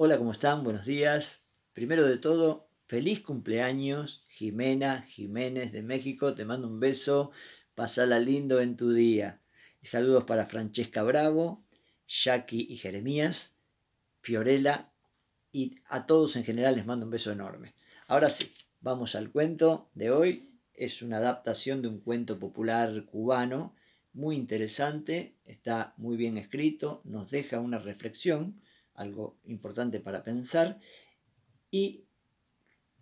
Hola, ¿cómo están? Buenos días. Primero de todo, feliz cumpleaños, Jimena Jiménez de México. Te mando un beso. Pasala lindo en tu día. Y saludos para Francesca Bravo, Jackie y Jeremías, Fiorella y a todos en general les mando un beso enorme. Ahora sí, vamos al cuento de hoy. Es una adaptación de un cuento popular cubano muy interesante, está muy bien escrito, nos deja una reflexión algo importante para pensar, y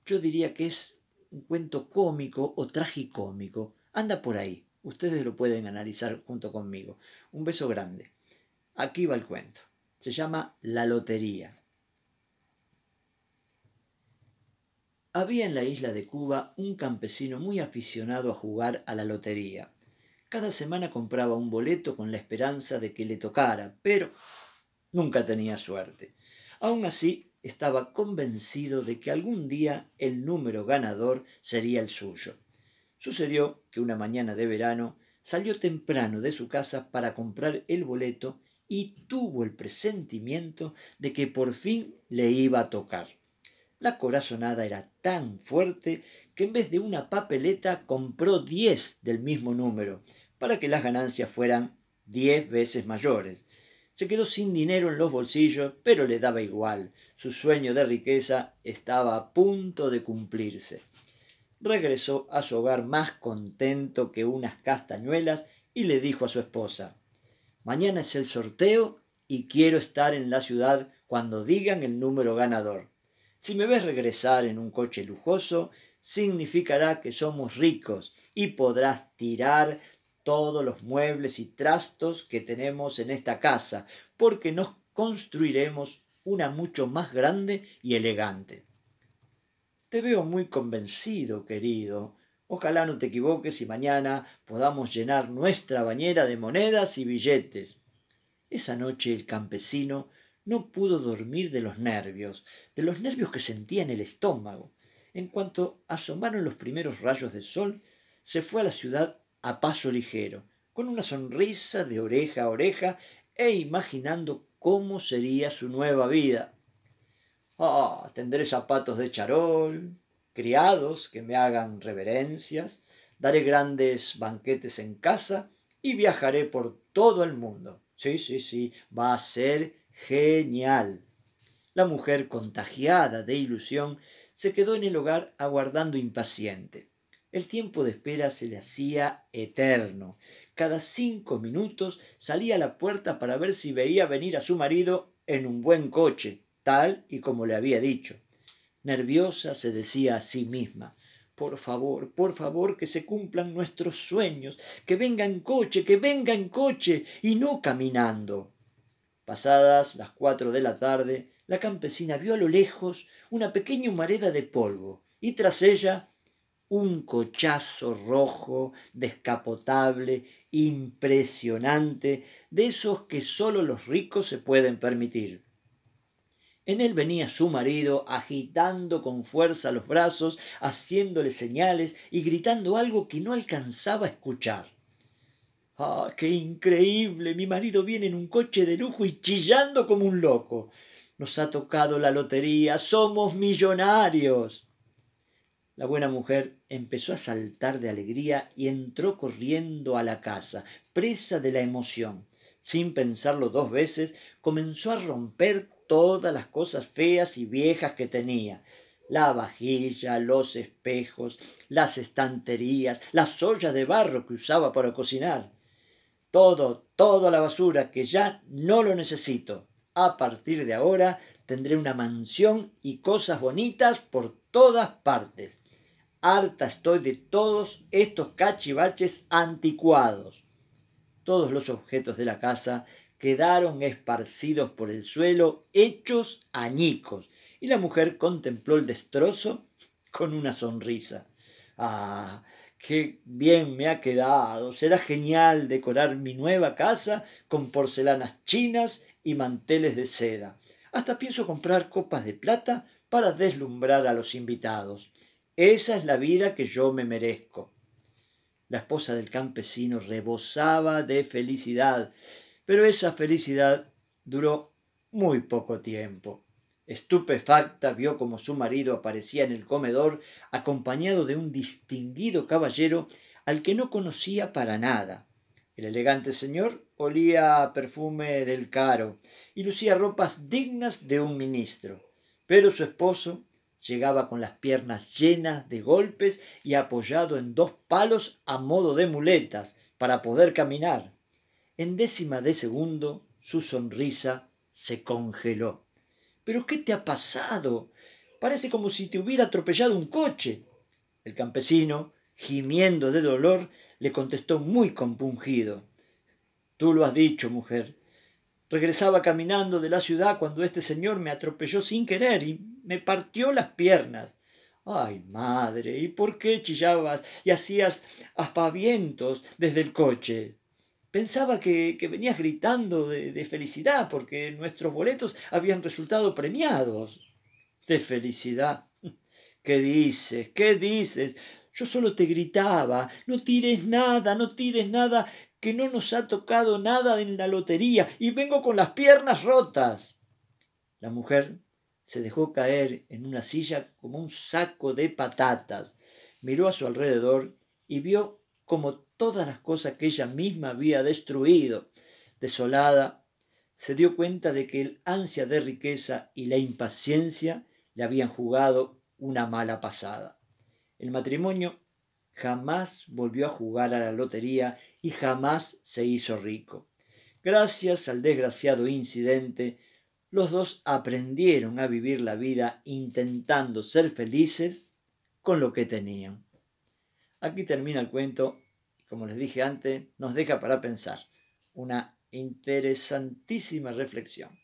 yo diría que es un cuento cómico o tragicómico. Anda por ahí, ustedes lo pueden analizar junto conmigo. Un beso grande. Aquí va el cuento. Se llama La Lotería. Había en la isla de Cuba un campesino muy aficionado a jugar a la lotería. Cada semana compraba un boleto con la esperanza de que le tocara, pero Nunca tenía suerte. Aún así, estaba convencido de que algún día el número ganador sería el suyo. Sucedió que una mañana de verano salió temprano de su casa para comprar el boleto y tuvo el presentimiento de que por fin le iba a tocar. La corazonada era tan fuerte que en vez de una papeleta compró diez del mismo número, para que las ganancias fueran diez veces mayores. Se quedó sin dinero en los bolsillos, pero le daba igual. Su sueño de riqueza estaba a punto de cumplirse. Regresó a su hogar más contento que unas castañuelas y le dijo a su esposa, Mañana es el sorteo y quiero estar en la ciudad cuando digan el número ganador. Si me ves regresar en un coche lujoso, significará que somos ricos y podrás tirar todos los muebles y trastos que tenemos en esta casa, porque nos construiremos una mucho más grande y elegante. Te veo muy convencido, querido. Ojalá no te equivoques y mañana podamos llenar nuestra bañera de monedas y billetes. Esa noche el campesino no pudo dormir de los nervios, de los nervios que sentía en el estómago. En cuanto asomaron los primeros rayos de sol, se fue a la ciudad a paso ligero, con una sonrisa de oreja a oreja e imaginando cómo sería su nueva vida. Ah, tendré zapatos de charol, criados que me hagan reverencias, daré grandes banquetes en casa y viajaré por todo el mundo. Sí, sí, sí, va a ser genial. La mujer, contagiada de ilusión, se quedó en el hogar aguardando impaciente. El tiempo de espera se le hacía eterno. Cada cinco minutos salía a la puerta para ver si veía venir a su marido en un buen coche, tal y como le había dicho. Nerviosa se decía a sí misma por favor, por favor, que se cumplan nuestros sueños, que venga en coche, que venga en coche y no caminando. Pasadas las cuatro de la tarde, la campesina vio a lo lejos una pequeña humareda de polvo y tras ella un cochazo rojo, descapotable, impresionante, de esos que solo los ricos se pueden permitir. En él venía su marido agitando con fuerza los brazos, haciéndole señales y gritando algo que no alcanzaba a escuchar. ¡Ah, qué increíble! Mi marido viene en un coche de lujo y chillando como un loco. Nos ha tocado la lotería. Somos millonarios. La buena mujer empezó a saltar de alegría y entró corriendo a la casa, presa de la emoción. Sin pensarlo dos veces, comenzó a romper todas las cosas feas y viejas que tenía la vajilla, los espejos, las estanterías, las ollas de barro que usaba para cocinar. Todo, toda la basura que ya no lo necesito. A partir de ahora tendré una mansión y cosas bonitas por todas partes. Harta estoy de todos estos cachivaches anticuados. Todos los objetos de la casa quedaron esparcidos por el suelo, hechos añicos, y la mujer contempló el destrozo con una sonrisa. Ah, qué bien me ha quedado. Será genial decorar mi nueva casa con porcelanas chinas y manteles de seda. Hasta pienso comprar copas de plata para deslumbrar a los invitados. Esa es la vida que yo me merezco. La esposa del campesino rebosaba de felicidad, pero esa felicidad duró muy poco tiempo. Estupefacta vio como su marido aparecía en el comedor acompañado de un distinguido caballero al que no conocía para nada. El elegante señor olía perfume del caro y lucía ropas dignas de un ministro, pero su esposo Llegaba con las piernas llenas de golpes y apoyado en dos palos a modo de muletas para poder caminar. En décima de segundo su sonrisa se congeló. ¿Pero qué te ha pasado? Parece como si te hubiera atropellado un coche. El campesino, gimiendo de dolor, le contestó muy compungido. Tú lo has dicho, mujer. Regresaba caminando de la ciudad cuando este señor me atropelló sin querer y me partió las piernas. Ay, madre, ¿y por qué chillabas y hacías aspavientos desde el coche? Pensaba que, venías gritando de, de felicidad porque nuestros boletos habían resultado premiados. ¿De felicidad? ¿Qué dices? ¿Qué dices? Yo solo te gritaba, no tires nada, no tires nada, que no nos ha tocado nada en la lotería y vengo con las piernas rotas. La mujer se dejó caer en una silla como un saco de patatas, miró a su alrededor y vio como todas las cosas que ella misma había destruido. Desolada, se dio cuenta de que el ansia de riqueza y la impaciencia le habían jugado una mala pasada. El matrimonio jamás volvió a jugar a la lotería y jamás se hizo rico. Gracias al desgraciado incidente, los dos aprendieron a vivir la vida intentando ser felices con lo que tenían. Aquí termina el cuento, como les dije antes, nos deja para pensar. Una interesantísima reflexión.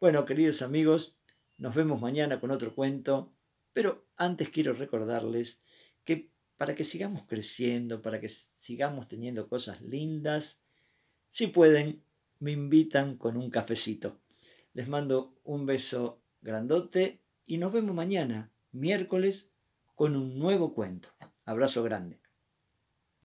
Bueno, queridos amigos, nos vemos mañana con otro cuento, pero antes quiero recordarles que para que sigamos creciendo, para que sigamos teniendo cosas lindas, si pueden, me invitan con un cafecito les mando un beso grandote y nos vemos mañana, miércoles, con un nuevo cuento. Abrazo grande.